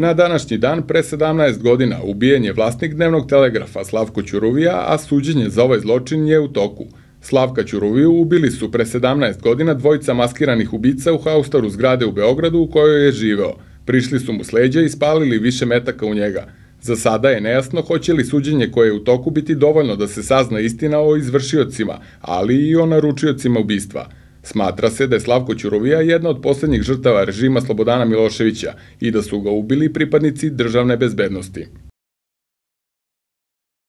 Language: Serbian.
Na današnji dan, pre 17 godina, ubijen je vlasnik dnevnog telegrafa Slavko Ćuruvija, a suđenje za ovaj zločin je u toku. Slavka Ćuruviju ubili su pre 17 godina dvojica maskiranih ubica u haustaru zgrade u Beogradu u kojoj je živeo. Prišli su mu sleđe i spalili više metaka u njega. Za sada je nejasno hoće li suđenje koje je u toku biti dovoljno da se sazna istina o izvršiocima, ali i o naručiocima ubistva – Smatra se da je Slavko Ćurovija jedna od poslednjih žrtava režima Slobodana Miloševića i da su ga ubili pripadnici državne bezbednosti.